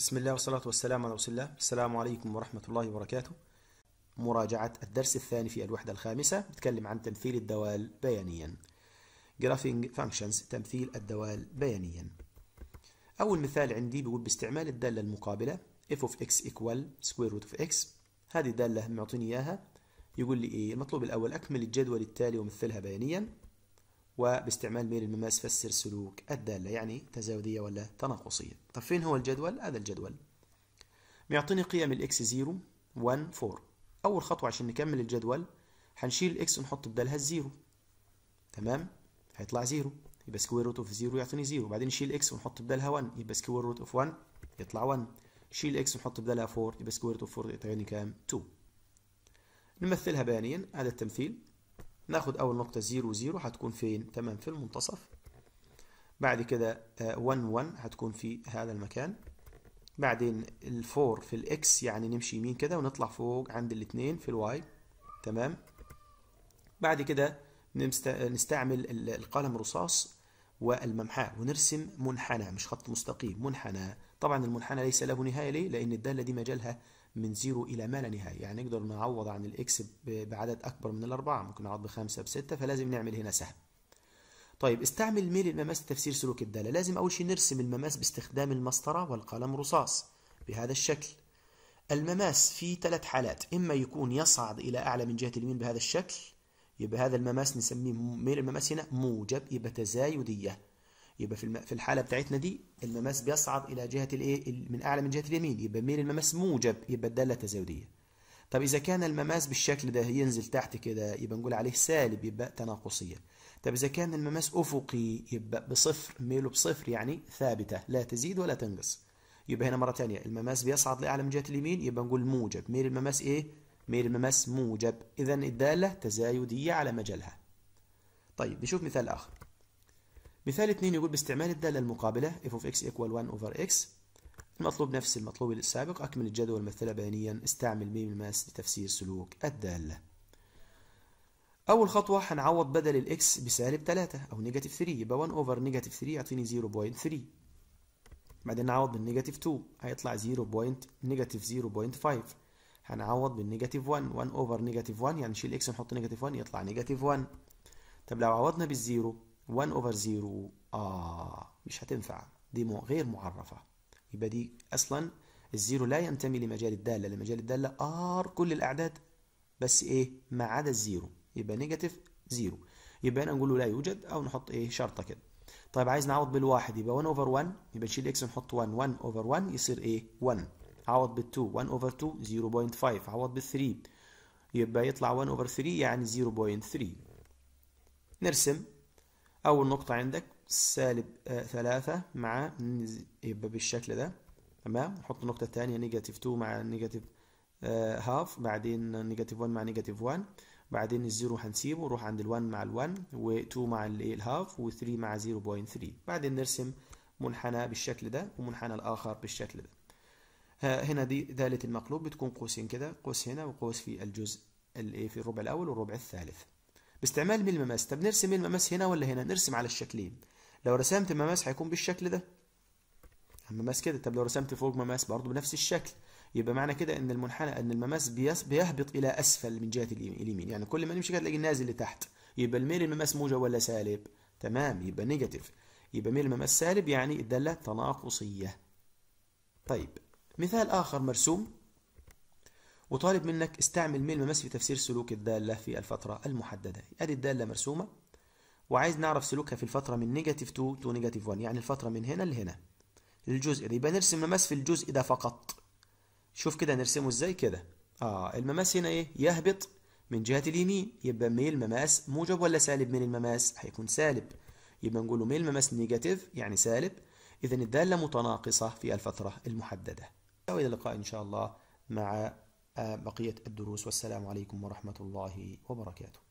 بسم الله والصلاة والسلام على رسول الله السلام عليكم ورحمة الله وبركاته مراجعة الدرس الثاني في الوحدة الخامسة بتكلم عن تمثيل الدوال بيانيا Graphing Functions تمثيل الدوال بيانيا أول مثال عندي بيقول باستعمال الدالة المقابلة f of x equal square root of x هذه الدالة معطيني إياها يقول لي إيه المطلوب الأول أكمل الجدول التالي ومثلها بيانيا وباستعمال ميل المماس فسر سلوك الدالة يعني تزاودية ولا تناقصية طب فين هو الجدول؟ هذا الجدول بيعطيني قيم الاكس 0 1 4 أول خطوة عشان نكمل الجدول هنشيل الاكس ونحط بدالها الزيرو تمام هيطلع زيرو يبقى سكوير روت اوف زيرو يعطيني زيرو بعدين نشيل اكس ونحط بدالها 1 يبقى سكوير روت اوف 1 يطلع 1 شيل اكس ونحط بدالها 4 يبقى سكوير روت اوف 4 يعطيني كام 2 نمثلها بيانيا هذا التمثيل ناخد أول نقطة زيرو زيرو هتكون فين؟ تمام في المنتصف بعد كده 1 آه، 1 هتكون في هذا المكان بعدين الفور في الاكس يعني نمشي يمين كده ونطلع فوق عند الاثنين في الواي تمام بعد كده نستعمل القلم الرصاص والممحاة ونرسم منحنى مش خط مستقيم منحنى طبعا المنحنى ليس له نهاية ليه؟ لأن الدالة دي مجالها من زيرو إلى ما لا نهاية يعني نقدر نعوض عن الإكس بعدد أكبر من الأربعة ممكن نعوض بخمسة بستة فلازم نعمل هنا سهم طيب استعمل ميل المماس لتفسير سلوك الدالة لازم أول شيء نرسم المماس باستخدام المسطرة والقلم رصاص بهذا الشكل المماس في ثلاث حالات إما يكون يصعد إلى أعلى من جهة اليمين بهذا الشكل يبقى هذا المماس نسميه ميل المماس هنا موجب يبقى تزايديه يبقى في في الحاله بتاعتنا دي المماس بيصعد الى جهه الايه من اعلى من جهه اليمين يبقى ميل المماس موجب يبقى الداله تزايديه طب اذا كان المماس بالشكل ده ينزل تحت كده يبقى نقول عليه سالب يبقى تناقصيه طب اذا كان المماس افقي يبقى بصفر ميله بصفر يعني ثابته لا تزيد ولا تنقص يبقى هنا مره ثانيه المماس بيصعد لاعلى من جهه اليمين يبقى نقول موجب ميل المماس ايه ميل المماس موجب اذا الداله تزايديه على مجالها طيب نشوف مثال اخر مثال اثنين يقول باستعمال الدالة المقابلة f of x equal 1 over x المطلوب نفس المطلوب السابق أكمل الجدول الممثلة بيانيا استعمل ميم الماس لتفسير سلوك الدالة أول خطوة هنعوض بدل الإكس بسالب 3 أو نيجاتيف 3 يبقى 1 أوفر نيجاتيف 3 يعطيني 0.3 بعدين نعوض بالنيجاتيف 2 هيطلع 0. نيجاتيف 0.5 هنعوض بالنيجاتيف 1 1 أوفر نيجاتيف 1 يعني نشيل إكس ونحط نيجاتيف 1 يطلع نيجاتيف 1 طب لو عوضنا بالزيرو 1 over 0 آه مش هتنفع دي غير معرفة يبقى دي أصلا الزيرو لا ينتمي لمجال الدالة لمجال الدالة ار كل الأعداد بس إيه ما عدا الزيرو يبقى نيجاتيف زيرو يبقى هنا نقول له لا يوجد أو نحط إيه شرطة كده طيب عايز نعوض بالواحد يبقى 1 over 1 يبقى نشيل اكس ونحط 1 1 over 1 يصير ايه 1 عوض بال 2 1 over 2 0.5 عوض بال 3 يبقى يطلع 1 over 3 يعني 0.3 نرسم أول نقطة عندك سالب آه، ثلاثة مع يبقى بالشكل ده تمام نحط النقطة الثانية نيجاتيف 2 مع نيجاتيف آه، هاف بعدين نيجاتيف 1 مع نيجاتيف 1 بعدين الزيرو هنسيبه نروح عند ال1 مع ال1 و2 مع الهاف و3 مع 0.3 بعدين نرسم منحنى بالشكل ده ومنحنى الآخر بالشكل ده هنا دي دالة المقلوب بتكون قوسين كده قوس هنا وقوس في الجزء في الربع الأول والربع الثالث باستعمال ميل مماس طب نرسم ميل مماس هنا ولا هنا نرسم على الشكلين لو رسمت مماس هيكون بالشكل ده مماس كده طب لو رسمت فوق مماس برضه بنفس الشكل يبقى معنى كده ان المنحنى ان المماس بيهبط الى اسفل من جهه اليمين يعني كل ما نمشي كده تلاقي نازل لتحت يبقى الميل المماس موجب ولا سالب تمام يبقى نيجاتيف يبقى ميل المماس سالب يعني الداله تناقصيه طيب مثال اخر مرسوم وطالب منك استعمل ميل مماس في تفسير سلوك الدالة في الفترة المحددة ادي الدالة مرسومة وعايز نعرف سلوكها في الفترة من نيجاتيف 2 تو نيجاتيف 1 يعني الفترة من هنا لهنا الجزء ده يبقى نرسم مماس في الجزء ده فقط شوف كده نرسمه ازاي كده اه المماس هنا ايه يهبط من جهة اليمين يبقى ميل مماس موجب ولا سالب من المماس هيكون سالب يبقى نقول له ميل مماس نيجاتيف يعني سالب إذا الدالة متناقصة في الفترة المحددة وإلى اللقاء إن شاء الله مع بقية الدروس والسلام عليكم ورحمة الله وبركاته